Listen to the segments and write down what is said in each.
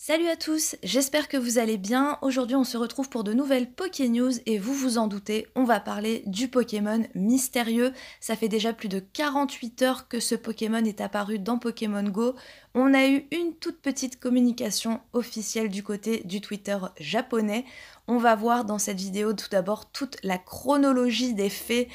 Salut à tous, j'espère que vous allez bien. Aujourd'hui on se retrouve pour de nouvelles Poké News et vous vous en doutez, on va parler du Pokémon mystérieux. Ça fait déjà plus de 48 heures que ce Pokémon est apparu dans Pokémon Go. On a eu une toute petite communication officielle du côté du Twitter japonais. On va voir dans cette vidéo tout d'abord toute la chronologie des faits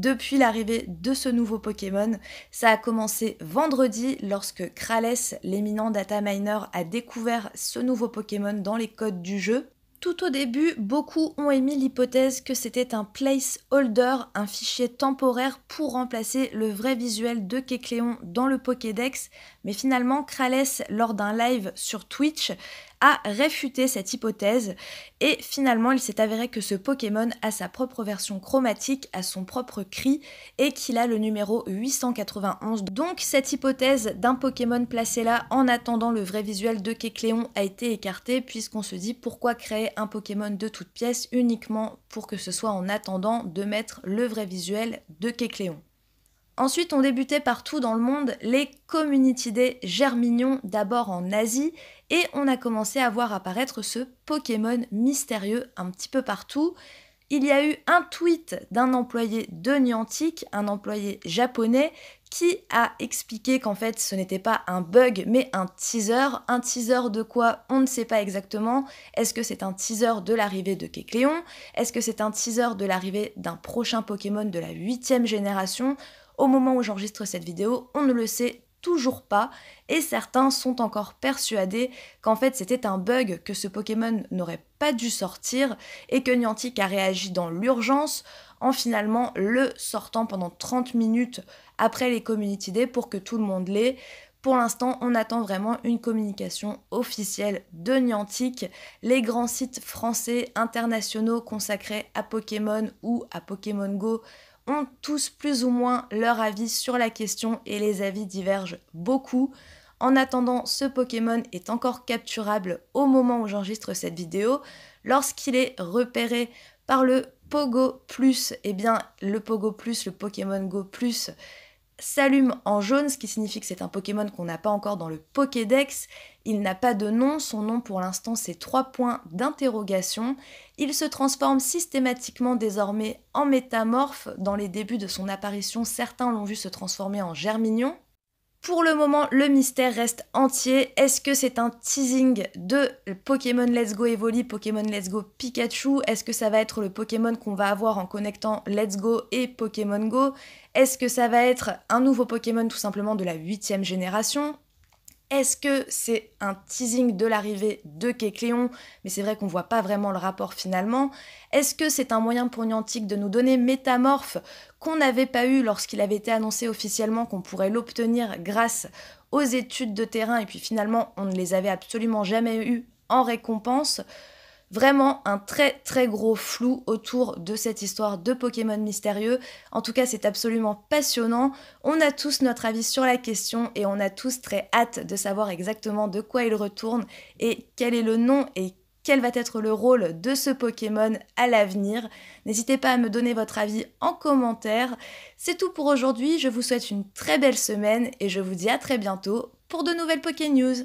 depuis l'arrivée de ce nouveau Pokémon. Ça a commencé vendredi lorsque Krales, l'éminent data miner, a découvert ce nouveau Pokémon dans les codes du jeu. Tout au début, beaucoup ont émis l'hypothèse que c'était un placeholder, un fichier temporaire pour remplacer le vrai visuel de Kekleon dans le Pokédex, mais finalement Krales, lors d'un live sur Twitch, a réfuté cette hypothèse et finalement il s'est avéré que ce Pokémon a sa propre version chromatique, a son propre cri et qu'il a le numéro 891. Donc cette hypothèse d'un Pokémon placé là en attendant le vrai visuel de Kekleon a été écartée puisqu'on se dit pourquoi créer un Pokémon de toutes pièces uniquement pour que ce soit en attendant de mettre le vrai visuel de Kekléon. Ensuite, on débutait partout dans le monde les Community Day Germignon, d'abord en Asie, et on a commencé à voir apparaître ce Pokémon mystérieux un petit peu partout il y a eu un tweet d'un employé de Niantic, un employé japonais, qui a expliqué qu'en fait ce n'était pas un bug mais un teaser. Un teaser de quoi on ne sait pas exactement. Est-ce que c'est un teaser de l'arrivée de Kekléon? Est-ce que c'est un teaser de l'arrivée d'un prochain Pokémon de la huitième génération Au moment où j'enregistre cette vidéo, on ne le sait toujours pas et certains sont encore persuadés qu'en fait c'était un bug, que ce Pokémon n'aurait pas dû sortir et que Niantic a réagi dans l'urgence en finalement le sortant pendant 30 minutes après les community day pour que tout le monde l'ait. Pour l'instant, on attend vraiment une communication officielle de Niantic. Les grands sites français internationaux consacrés à Pokémon ou à Pokémon Go ont tous plus ou moins leur avis sur la question et les avis divergent beaucoup. En attendant, ce Pokémon est encore capturable au moment où j'enregistre cette vidéo. Lorsqu'il est repéré par le Pogo Plus, eh bien le Pogo Plus, le Pokémon Go Plus, s'allume en jaune, ce qui signifie que c'est un Pokémon qu'on n'a pas encore dans le Pokédex. Il n'a pas de nom, son nom pour l'instant c'est trois points d'interrogation. Il se transforme systématiquement désormais en métamorphe. Dans les débuts de son apparition, certains l'ont vu se transformer en Germignon, pour le moment, le mystère reste entier. Est-ce que c'est un teasing de Pokémon Let's Go Evoli, Pokémon Let's Go Pikachu Est-ce que ça va être le Pokémon qu'on va avoir en connectant Let's Go et Pokémon Go Est-ce que ça va être un nouveau Pokémon tout simplement de la 8 huitième génération est-ce que c'est un teasing de l'arrivée de Kécléon Mais c'est vrai qu'on ne voit pas vraiment le rapport finalement. Est-ce que c'est un moyen pour Niantic de nous donner métamorphes qu'on n'avait pas eu lorsqu'il avait été annoncé officiellement qu'on pourrait l'obtenir grâce aux études de terrain et puis finalement on ne les avait absolument jamais eues en récompense Vraiment un très très gros flou autour de cette histoire de Pokémon mystérieux. En tout cas, c'est absolument passionnant. On a tous notre avis sur la question et on a tous très hâte de savoir exactement de quoi il retourne et quel est le nom et quel va être le rôle de ce Pokémon à l'avenir. N'hésitez pas à me donner votre avis en commentaire. C'est tout pour aujourd'hui, je vous souhaite une très belle semaine et je vous dis à très bientôt pour de nouvelles Poké News.